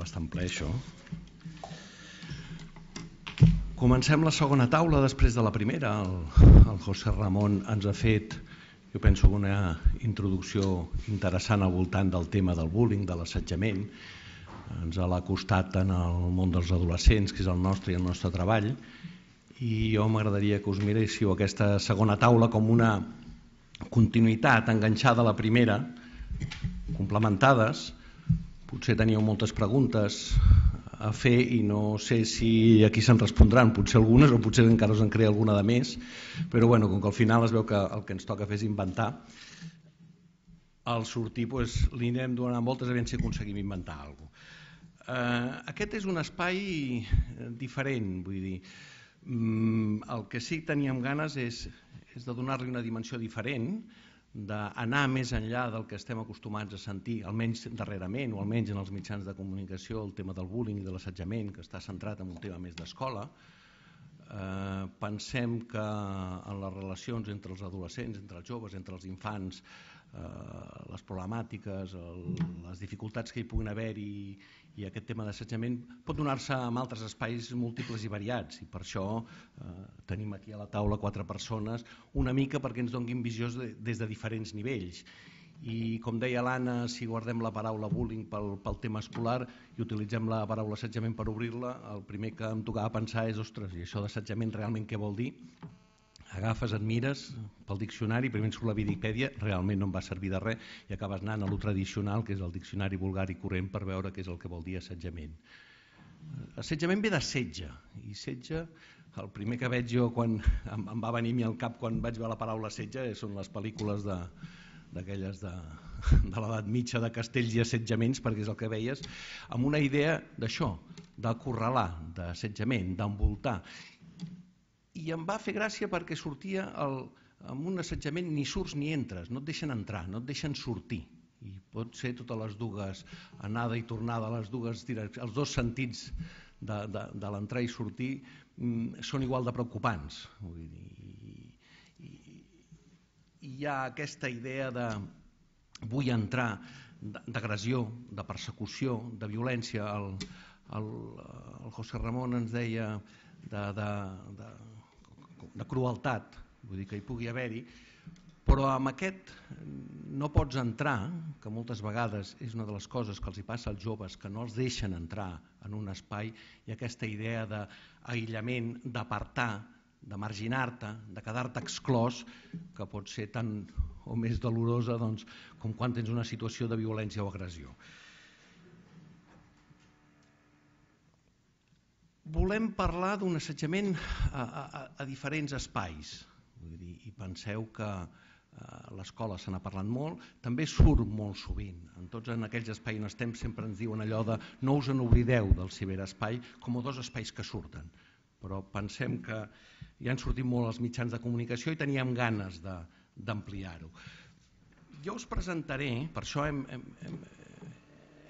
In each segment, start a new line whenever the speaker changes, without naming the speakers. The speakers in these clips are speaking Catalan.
bastant ple això. Comencem la segona taula després de la primera. El, el José Ramon ens ha fet, jo penso, una introducció interessant al voltant del tema del bullying, de l'assetjament. Ens l'ha costat en el món dels adolescents, que és el nostre i el nostre treball, i jo m'agradaria que us miréssiu aquesta segona taula com una continuïtat enganxada a la primera, complementades, Potser teníeu moltes preguntes a fer i no sé si aquí se'n respondran, potser algunes o potser encara us en crea alguna de més, però bueno, com que al final es veu que el que ens toca fer és inventar, al sortir doncs, li anem donant moltes a veure si aconseguim inventar alguna cosa. Eh, aquest és un espai eh, diferent, vull dir, mm, el que sí que teníem ganes és, és de donar-li una dimensió diferent, d'anar més enllà del que estem acostumats a sentir, almenys darrerament o almenys en els mitjans de comunicació, el tema del bullying i de l'assetjament, que està centrat en un tema més d'escola, eh, pensem que en les relacions entre els adolescents, entre els joves, entre els infants, eh, les problemàtiques, el, les dificultats que hi puguin haver i, i aquest tema d'assetjament pot donar-se en altres espais múltiples i variats i per això eh, tenim aquí a la taula quatre persones una mica perquè ens donguin visions de, des de diferents nivells i com deia l'Anna, si guardem la paraula bullying pel, pel tema escolar i utilitzem la paraula assetjament per obrir-la, el primer que em tocava pensar és, ostres, i això d'assetjament realment què vol dir? agafes, et mires pel diccionari, primer surt la Wikipedia, realment no em va servir de res, i acabes anant a lo tradicional, que és el diccionari vulgar i corrent, per veure què és el que vol dir assetjament. Assetjament ve de setge, i setge, el primer que veig jo quan em, em va venir mi al cap quan vaig veure la paraula setge eh, són les pel·lícules de, d'aquelles de, de l'edat mitja de castells i assetjaments, perquè és el que veies, amb una idea d'això, d'acorralar, d'assetjament, d'envoltar i em va fer gràcia perquè sortia el, amb un assetjament ni surts ni entres, no et deixen entrar, no et deixen sortir i pot ser totes les dues, anada i tornada, les dues els dos sentits de, de, de l'entrar i sortir mm, són igual de preocupants. Vull dir, i, i hi ha aquesta idea de vull entrar d'agressió, de persecució, de violència. El, el, el José Ramon ens deia de, de, de, de crueltat, vull dir que hi pugui haver-hi, però amb aquest mm, no pots entrar, que moltes vegades és una de les coses que els hi passa als joves, que no els deixen entrar en un espai, i aquesta idea d'aïllament, d'apartar, de marginar-te, de quedar-te exclòs, que pot ser tan o més dolorosa doncs, com quan tens una situació de violència o agressió. volem parlar d'un assetjament a, a, a diferents espais. Vull dir, I penseu que eh, l'escola se n'ha parlat molt, també surt molt sovint. En tots en aquells espais on estem sempre ens diuen allò de no us oblideu del ciberespai com a dos espais que surten. Però pensem que ja han sortit molt els mitjans de comunicació i teníem ganes d'ampliar-ho. Jo us presentaré, per això hem, hem, hem,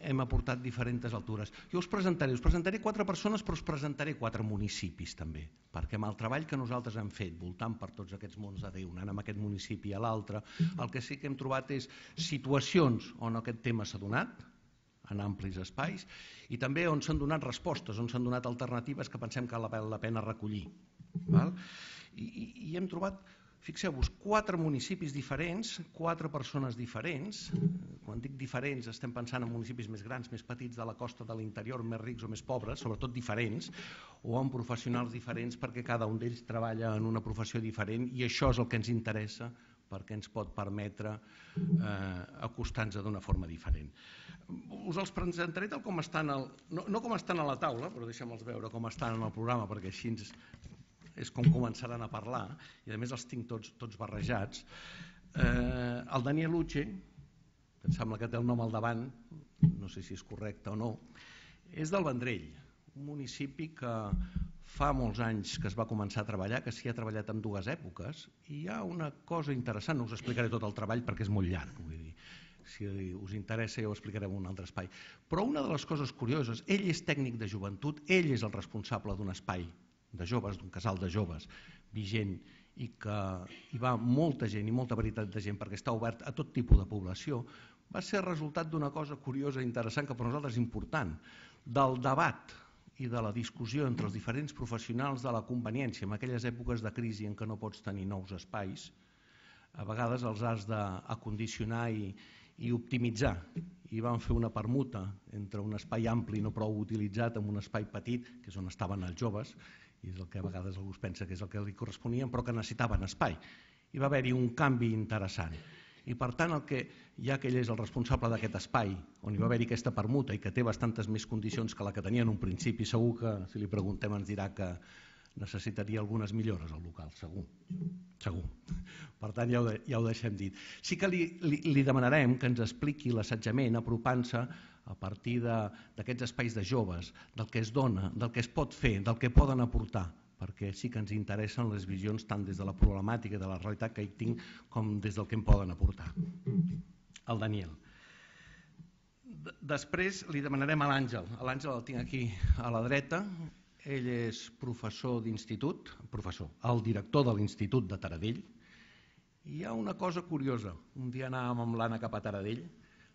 hem aportat diferents altures. Jo us presentaré, us presentaré quatre persones, però us presentaré quatre municipis també, perquè amb el treball que nosaltres hem fet, voltant per tots aquests mons de Déu, anant amb aquest municipi a l'altre, el que sí que hem trobat és situacions on aquest tema s'ha donat, en amplis espais, i també on s'han donat respostes, on s'han donat alternatives que pensem que val la pena recollir. Val? I, i, I hem trobat Fixeu-vos, quatre municipis diferents, quatre persones diferents. Quan dic diferents estem pensant en municipis més grans, més petits, de la costa, de l'interior, més rics o més pobres, sobretot diferents, o amb professionals diferents perquè cada un d'ells treballa en una professió diferent i això és el que ens interessa perquè ens pot permetre eh, acostar-nos d'una forma diferent. Us els presentaré tal com estan, el, no, no com estan a la taula, però deixem-los veure com estan en el programa, perquè així ens, és com començaran a parlar, i a més els tinc tots, tots barrejats. Eh, el Daniel Uche, que em sembla que té el nom al davant, no sé si és correcte o no, és del Vendrell, un municipi que fa molts anys que es va començar a treballar, que s'hi ha treballat en dues èpoques, i hi ha una cosa interessant, no us explicaré tot el treball perquè és molt llarg, vull dir, si us interessa ja ho explicarem en un altre espai. Però una de les coses curioses, ell és tècnic de joventut, ell és el responsable d'un espai de joves, d'un casal de joves vigent i que hi va molta gent i molta veritat de gent perquè està obert a tot tipus de població, va ser resultat d'una cosa curiosa i interessant que per nosaltres és important, del debat i de la discussió entre els diferents professionals de la conveniència en aquelles èpoques de crisi en què no pots tenir nous espais, a vegades els has d'acondicionar i, i optimitzar i van fer una permuta entre un espai ampli no prou utilitzat amb un espai petit, que és on estaven els joves, i és el que a vegades algú pensa que és el que li corresponien, però que necessitaven espai. Hi va haver-hi un canvi interessant. I per tant, el que, ja que ell és el responsable d'aquest espai, on hi va haver-hi aquesta permuta i que té bastantes més condicions que la que tenia en un principi, segur que si li preguntem ens dirà que necessitaria algunes millores al local, segur. segur. Per tant, ja ho, ja ho deixem dit. Sí que li, li, li demanarem que ens expliqui l'assetjament apropant-se a partir d'aquests espais de joves, del que es dona, del que es pot fer, del que poden aportar, perquè sí que ens interessen les visions tant des de la problemàtica de la realitat que hi tinc com des del que em poden aportar. El Daniel. Després li demanarem a l'Àngel. L'Àngel el tinc aquí a la dreta. Ell és professor d'institut, professor, el director de l'Institut de Taradell. I hi ha una cosa curiosa. Un dia anàvem amb l'Anna cap a Taradell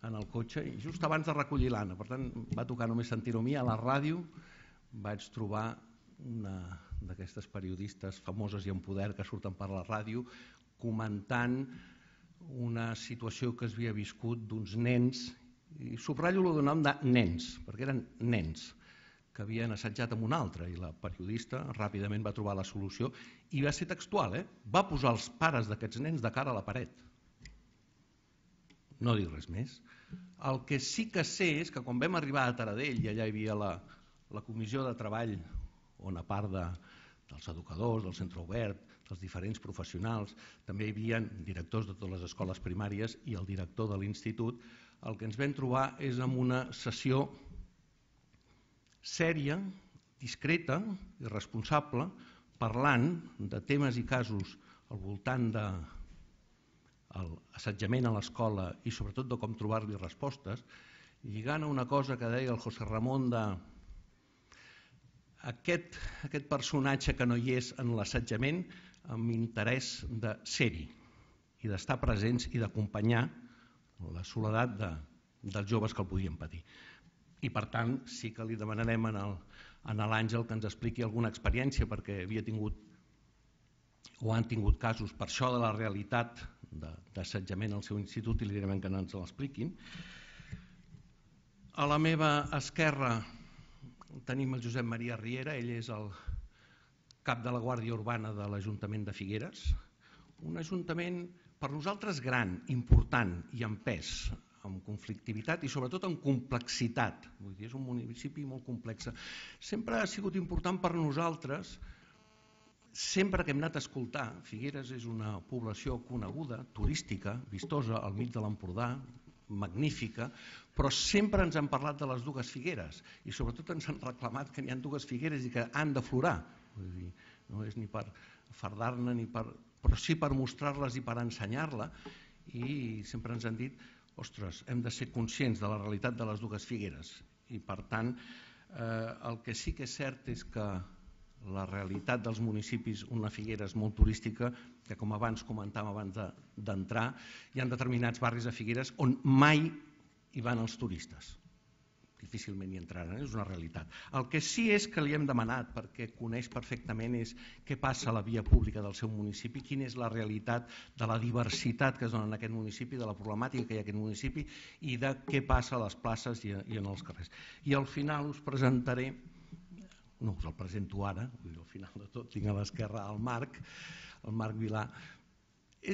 en el cotxe i just abans de recollir l'Anna, per tant va tocar només sentir-ho a mi, a la ràdio vaig trobar una d'aquestes periodistes famoses i en poder que surten per la ràdio comentant una situació que es havia viscut d'uns nens, i subratllo el nom de nens, perquè eren nens, que havien assetjat amb un altre i la periodista ràpidament va trobar la solució i va ser textual, eh? va posar els pares d'aquests nens de cara a la paret no dic res més. El que sí que sé és que quan vam arribar a Taradell i allà hi havia la, la comissió de treball on a part de, dels educadors, del centre obert, dels diferents professionals, també hi havia directors de totes les escoles primàries i el director de l'institut, el que ens vam trobar és amb una sessió sèria, discreta i responsable, parlant de temes i casos al voltant de, l'assetjament a l'escola i sobretot de com trobar-li respostes, lligant a una cosa que deia el José Ramon de aquest, aquest personatge que no hi és en l'assetjament amb interès de ser-hi i d'estar presents i d'acompanyar la soledat de, dels joves que el podien patir. I per tant sí que li demanarem en l'Àngel que ens expliqui alguna experiència perquè havia tingut o han tingut casos per això de la realitat d'assetjament al seu institut i li direm que ens l'expliquin. A la meva esquerra tenim el Josep Maria Riera, ell és el cap de la Guàrdia Urbana de l'Ajuntament de Figueres, un ajuntament per nosaltres gran, important i en pes, amb conflictivitat i sobretot amb complexitat. Vull dir, és un municipi molt complex. Sempre ha sigut important per nosaltres eh, sempre que hem anat a escoltar, Figueres és una població coneguda, turística, vistosa, al mig de l'Empordà, magnífica, però sempre ens han parlat de les dues figueres i sobretot ens han reclamat que n'hi ha dues figueres i que han de florar. Vull dir, no és ni per fardar-ne, ni per, però sí per mostrar-les i per ensenyar-la i sempre ens han dit ostres, hem de ser conscients de la realitat de les dues figueres i per tant eh, el que sí que és cert és que la realitat dels municipis on la Figuera és molt turística, que com abans comentàvem abans d'entrar, de, hi ha determinats barris de Figueres on mai hi van els turistes. Difícilment hi entraran, eh? és una realitat. El que sí és que li hem demanat, perquè coneix perfectament és què passa a la via pública del seu municipi, quina és la realitat de la diversitat que es dona en aquest municipi, de la problemàtica que hi ha en aquest municipi i de què passa a les places i, i en els carrers. I al final us presentaré no, us el presento ara, vull dir, al final de tot tinc a l'esquerra el Marc, el Marc Vilà.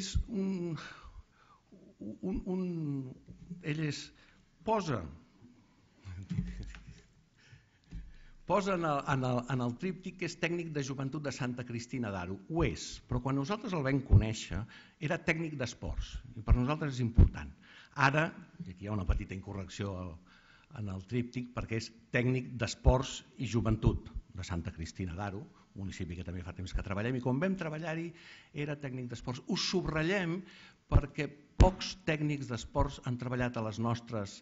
És un, un, un... Ell és... Posa, posa en el, en, el, en el tríptic que és tècnic de joventut de Santa Cristina d'Aro. Ho és, però quan nosaltres el vam conèixer era tècnic d'esports i per nosaltres és important. Ara, i aquí hi ha una petita incorrecció al, en el tríptic perquè és tècnic d'esports i joventut de Santa Cristina d'Aro, municipi que també fa temps que treballem, i quan vam treballar-hi era tècnic d'esports. Ho subratllem perquè pocs tècnics d'esports han treballat a les nostres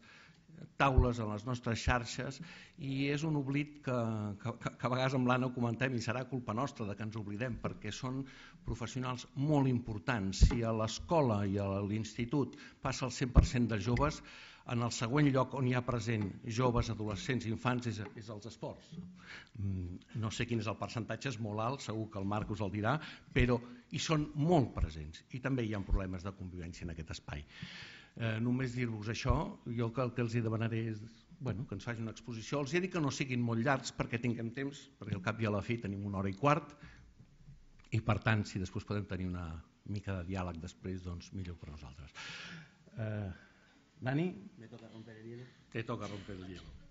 taules, a les nostres xarxes, i és un oblit que, que, que a vegades amb l'Anna ho comentem i serà culpa nostra de que ens oblidem, perquè són professionals molt importants. Si a l'escola i a l'institut passa el 100% de joves, en el següent lloc on hi ha present joves, adolescents i infants és, és els esports. Mm, no sé quin és el percentatge, és molt alt, segur que el Marcos el dirà, però hi són molt presents i també hi ha problemes de convivència en aquest espai. Eh, només dir-vos això, jo que el que els hi demanaré és bueno, que ens faci una exposició. Els he dit que no siguin molt llargs perquè tinguem temps, perquè al cap i a la fi tenim una hora i quart i per tant, si després podem tenir una mica de diàleg després, doncs millor per nosaltres. Eh, Dani. Me toca romper el hielo. Te toca romper el hielo.